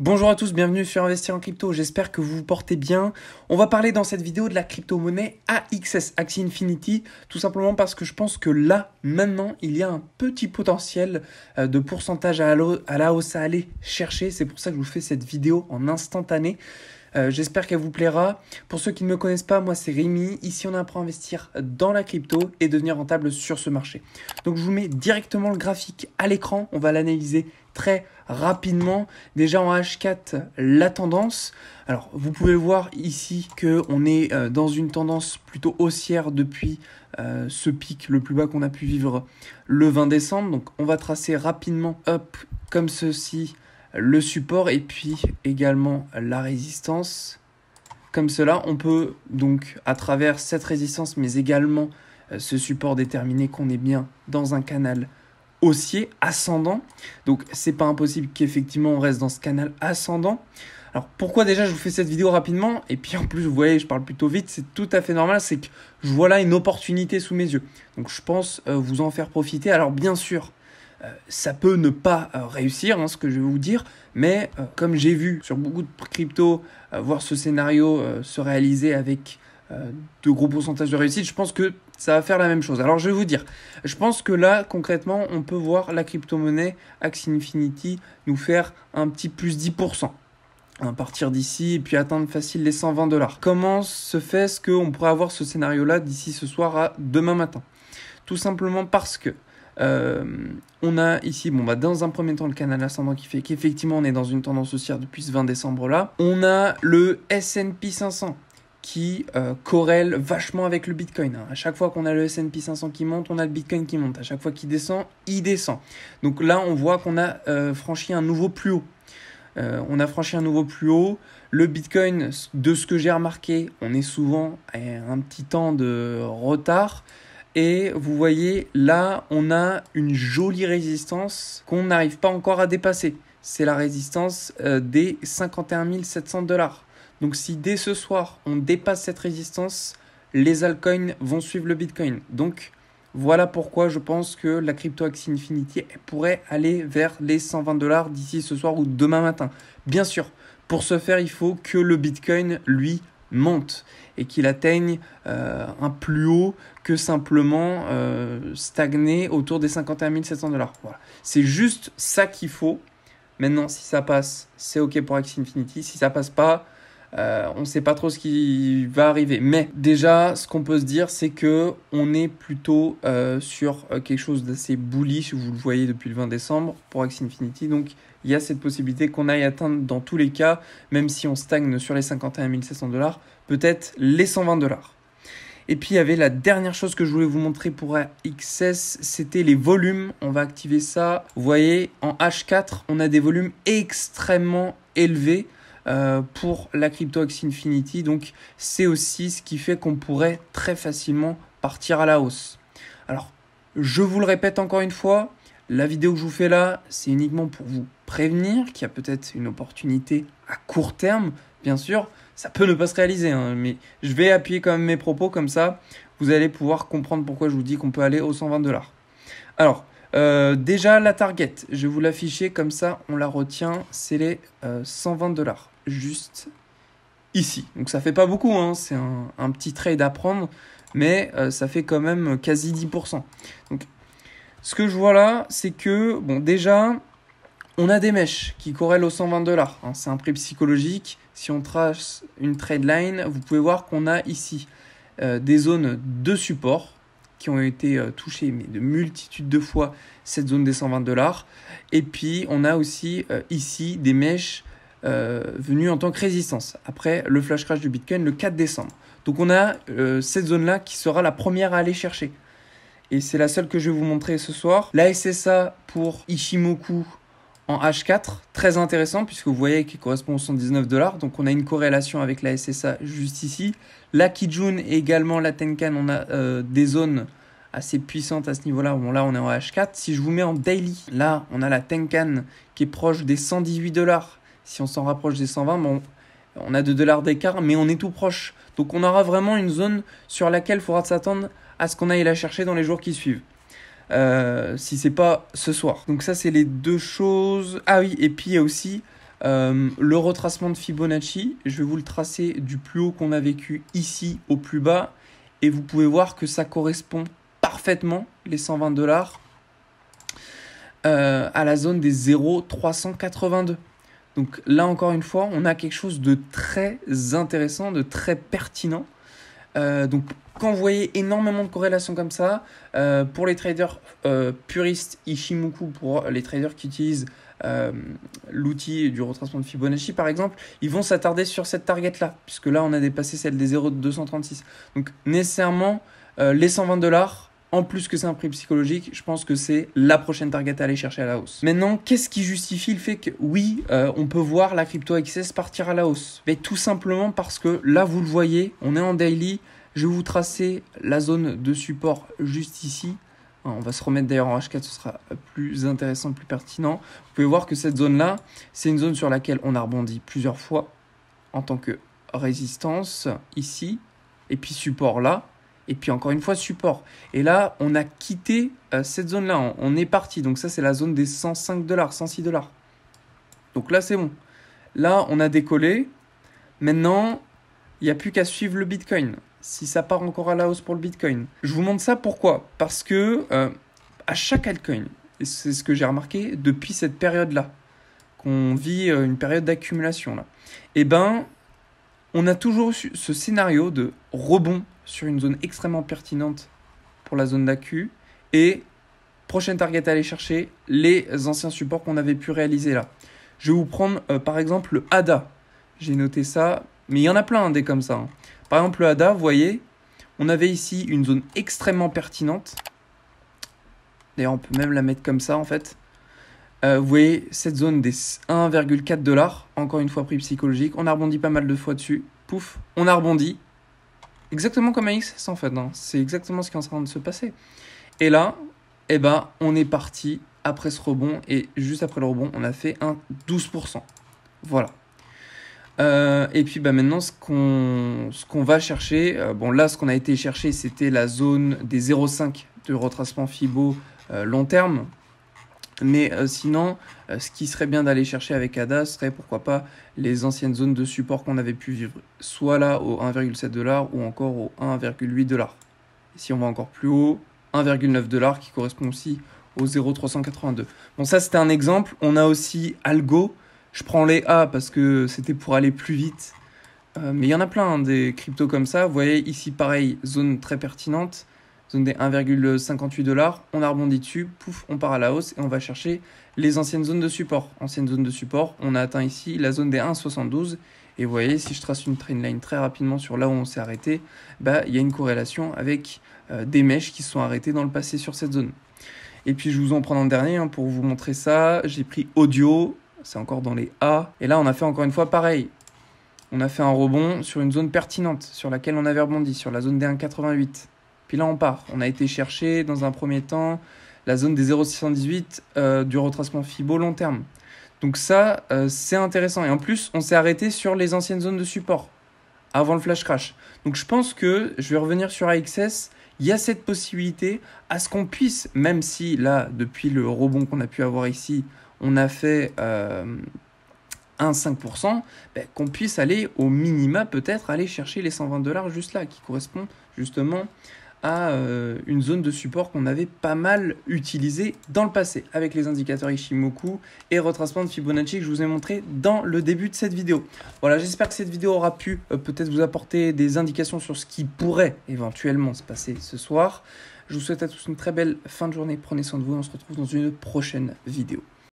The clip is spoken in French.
Bonjour à tous, bienvenue sur Investir en crypto, j'espère que vous vous portez bien. On va parler dans cette vidéo de la crypto-monnaie AXS, Axie Infinity, tout simplement parce que je pense que là, maintenant, il y a un petit potentiel euh, de pourcentage à la hausse à aller chercher. C'est pour ça que je vous fais cette vidéo en instantané. Euh, j'espère qu'elle vous plaira. Pour ceux qui ne me connaissent pas, moi c'est Rémi. Ici on apprend à investir dans la crypto et devenir rentable sur ce marché. Donc je vous mets directement le graphique à l'écran. On va l'analyser très rapidement déjà en H4 la tendance. Alors vous pouvez voir ici qu'on est euh, dans une tendance plutôt haussière depuis euh, ce pic le plus bas qu'on a pu vivre le 20 décembre. Donc on va tracer rapidement up comme ceci le support et puis également la résistance. Comme cela, on peut donc à travers cette résistance mais également euh, ce support déterminer qu'on est bien dans un canal haussier, ascendant. Donc c'est pas impossible qu'effectivement on reste dans ce canal ascendant. Alors pourquoi déjà je vous fais cette vidéo rapidement et puis en plus vous voyez je parle plutôt vite, c'est tout à fait normal, c'est que je vois là une opportunité sous mes yeux. Donc je pense euh, vous en faire profiter. Alors bien sûr, euh, ça peut ne pas euh, réussir, hein, ce que je vais vous dire, mais comme j'ai vu sur beaucoup de crypto voir ce scénario se réaliser avec de gros pourcentages de réussite, je pense que ça va faire la même chose. Alors je vais vous dire, je pense que là, concrètement, on peut voir la crypto-monnaie Axe Infinity nous faire un petit plus 10% à partir d'ici et puis atteindre facile les 120 dollars. Comment se fait-ce qu'on pourrait avoir ce scénario-là d'ici ce soir à demain matin Tout simplement parce que euh, on a ici, bon, bah, dans un premier temps, le canal ascendant qui fait qu'effectivement on est dans une tendance haussière depuis ce 20 décembre là. On a le SP 500 qui euh, corrèle vachement avec le Bitcoin. Hein. À chaque fois qu'on a le S&P 500 qui monte, on a le Bitcoin qui monte. À chaque fois qu'il descend, il descend. Donc là, on voit qu'on a euh, franchi un nouveau plus haut. Euh, on a franchi un nouveau plus haut. Le Bitcoin, de ce que j'ai remarqué, on est souvent à un petit temps de retard. Et vous voyez, là, on a une jolie résistance qu'on n'arrive pas encore à dépasser. C'est la résistance des 51 700 dollars. Donc si dès ce soir on dépasse cette résistance, les altcoins vont suivre le Bitcoin. Donc voilà pourquoi je pense que la crypto Axie Infinity pourrait aller vers les 120 dollars d'ici ce soir ou demain matin. Bien sûr, pour ce faire, il faut que le Bitcoin, lui, monte et qu'il atteigne euh, un plus haut que simplement euh, stagner autour des 51 700 dollars. Voilà. C'est juste ça qu'il faut. Maintenant, si ça passe, c'est OK pour Axie Infinity. Si ça passe pas, euh, on ne sait pas trop ce qui va arriver. Mais déjà, ce qu'on peut se dire, c'est que on est plutôt euh, sur euh, quelque chose d'assez bullish. Vous le voyez depuis le 20 décembre pour Axie Infinity. Donc, il y a cette possibilité qu'on aille atteindre dans tous les cas, même si on stagne sur les 51 700 dollars, peut-être les 120 dollars. Et puis il y avait la dernière chose que je voulais vous montrer pour AXS, c'était les volumes. On va activer ça. Vous voyez, en H4, on a des volumes extrêmement élevés. Euh, pour la CryptoX Infinity. Donc c'est aussi ce qui fait qu'on pourrait très facilement partir à la hausse. Alors je vous le répète encore une fois, la vidéo que je vous fais là, c'est uniquement pour vous prévenir qu'il y a peut-être une opportunité à court terme, bien sûr. Ça peut ne pas se réaliser, hein, mais je vais appuyer quand même mes propos comme ça. Vous allez pouvoir comprendre pourquoi je vous dis qu'on peut aller aux 120 dollars. Alors, euh, déjà, la target, je vais vous l'afficher comme ça, on la retient, c'est les 120 euh, dollars juste ici. Donc ça fait pas beaucoup, hein. c'est un, petit trade à prendre, mais euh, ça fait quand même quasi 10%. Donc ce que je vois là, c'est que, bon déjà, on a des mèches qui corrèlent aux 120 dollars. Hein. c'est un prix psychologique. Si on trace une trade line, vous pouvez voir qu'on a ici euh, des zones de support qui ont été euh, touchées mais de multitudes de fois cette zone des 120 dollars. Et puis on a aussi ici des mèches euh, venu en tant que résistance, après le flash crash du Bitcoin le 4 décembre. Donc on a euh, cette zone-là qui sera la première à aller chercher. Et c'est la seule que je vais vous montrer ce soir. La SSA pour Ishimoku en H4, très intéressant puisque vous voyez qu'il correspond aux 119 dollars. Donc on a une corrélation avec la SSA juste ici. La Kijun et également la Tenkan, on a euh, des zones assez puissantes à ce niveau-là. Bon, là, on est en H4. Si je vous mets en daily, là, on a la Tenkan qui est proche des 118 dollars si on s'en rapproche des 120, bon, on a 2 dollars d'écart, mais on est tout proche. Donc on aura vraiment une zone sur laquelle il faudra s'attendre à ce qu'on aille la chercher dans les jours qui suivent. Euh, si c'est pas ce soir. Donc ça c'est les deux choses. Ah oui, et puis il y a aussi euh, le retracement de Fibonacci. Je vais vous le tracer du plus haut qu'on a vécu ici au plus bas. Et vous pouvez voir que ça correspond parfaitement, les 120 dollars, euh, à la zone des 0,382. Donc là encore une fois, on a quelque chose de très intéressant, de très pertinent. Euh, donc quand vous voyez énormément de corrélations comme ça, euh, pour les traders euh, puristes, Ishimoku, pour les traders qui utilisent l'outil du retracement de Fibonacci par exemple, ils vont s'attarder sur cette target-là, puisque là on a dépassé celle des 0,236. Donc nécessairement, les 120 dollars, en plus que c'est un prix psychologique, je pense que c'est la prochaine target à aller chercher à la hausse. Maintenant, qu'est-ce qui justifie le fait que oui, euh, on peut voir la crypto XS partir à la hausse Mais tout simplement parce que là, vous le voyez, on est en daily. Je vais vous tracer la zone de support juste ici. Hein, on va se remettre d'ailleurs en H4, ce sera plus intéressant, plus pertinent. Vous pouvez voir que cette zone-là, c'est une zone sur laquelle on a rebondi plusieurs fois en tant que résistance ici, et puis support là et puis encore une fois support. Et là, on a quitté euh, cette zone-là, on, est parti. Donc ça, c'est la zone des 105 dollars, 106 dollars. Donc là, c'est bon. Là, on a décollé. Maintenant, il n'y a plus qu'à suivre le Bitcoin. Si ça part encore à la hausse pour le Bitcoin. Je vous montre ça pourquoi Parce que euh, à chaque altcoin, et c'est ce que j'ai remarqué depuis cette période-là, qu'on vit euh, une période d'accumulation là, eh ben on a toujours eu ce scénario de rebond sur une zone extrêmement pertinente pour la zone d'accu et prochaine target à aller chercher, les anciens supports qu'on avait pu réaliser là. Je vais vous prendre euh, par exemple le ADA. J'ai noté ça, mais il y en a plein hein, des comme ça. Hein. Par exemple le ADA, vous voyez, on avait ici une zone extrêmement pertinente. D'ailleurs, on peut même la mettre comme ça en fait. Euh, vous voyez cette zone des 1,4 dollars, encore une fois prix psychologique, on a rebondi pas mal de fois dessus, pouf, on a rebondi, exactement comme AXS en fait, c'est exactement ce qui est en train de se passer. Et là, eh ben, on est parti après ce rebond, et juste après le rebond, on a fait un 12%. Voilà. Euh, et puis bah, maintenant, ce qu'on va chercher, euh, bon là, ce qu'on a été chercher, c'était la zone des 0,5 de retracement FIBO long terme, mais euh, sinon, euh, ce qui serait bien d'aller chercher avec ADA serait pourquoi pas les anciennes zones de support qu'on avait pu vivre, soit là au 1,7$ ou encore au 1,8$. Si on va encore plus haut, 1,9$ qui correspond aussi au 0,382. Bon, ça c'était un exemple. On a aussi Algo. Je prends les A parce que c'était pour aller plus vite. Euh, mais il y en a plein hein, des cryptos comme ça. Vous voyez ici, pareil, zone très pertinente zone des 1,58 dollars, on a rebondi dessus, pouf, on part à la hausse et on va chercher les anciennes zones de support. Ancienne zone de support, on a atteint ici la zone des 1,72 et vous voyez, si je trace une train line très rapidement sur là où on s'est arrêté, bah, il y a une corrélation avec euh, des mèches qui se sont arrêtées dans le passé sur cette zone. Et puis je vous en prends en dernier hein, pour vous montrer ça. J'ai pris audio, c'est encore dans les A. Et là, on a fait encore une fois pareil. On a fait un rebond sur une zone pertinente, sur laquelle on avait rebondi, sur la zone des 188 puis là, on part. On a été chercher dans un premier temps la zone des 0,618 euh, du retracement FIBO long terme. Donc ça, euh, c'est intéressant. Et en plus, on s'est arrêté sur les anciennes zones de support avant le flash crash. Donc je pense que je vais revenir sur AXS. Il y a cette possibilité à ce qu'on puisse, même si là, depuis le rebond qu'on a pu avoir ici, on a fait euh, un 5%, ben, qu'on puisse aller au minima peut-être aller chercher les 120 dollars juste là, qui correspond justement à euh, une zone de support qu'on avait pas mal utilisée dans le passé avec les indicateurs Ishimoku et retracement de Fibonacci que je vous ai montré dans le début de cette vidéo. Voilà, j'espère que cette vidéo aura pu euh, peut-être vous apporter des indications sur ce qui pourrait éventuellement se passer ce soir. Je vous souhaite à tous une très belle fin de journée, prenez soin de vous, et on se retrouve dans une prochaine vidéo.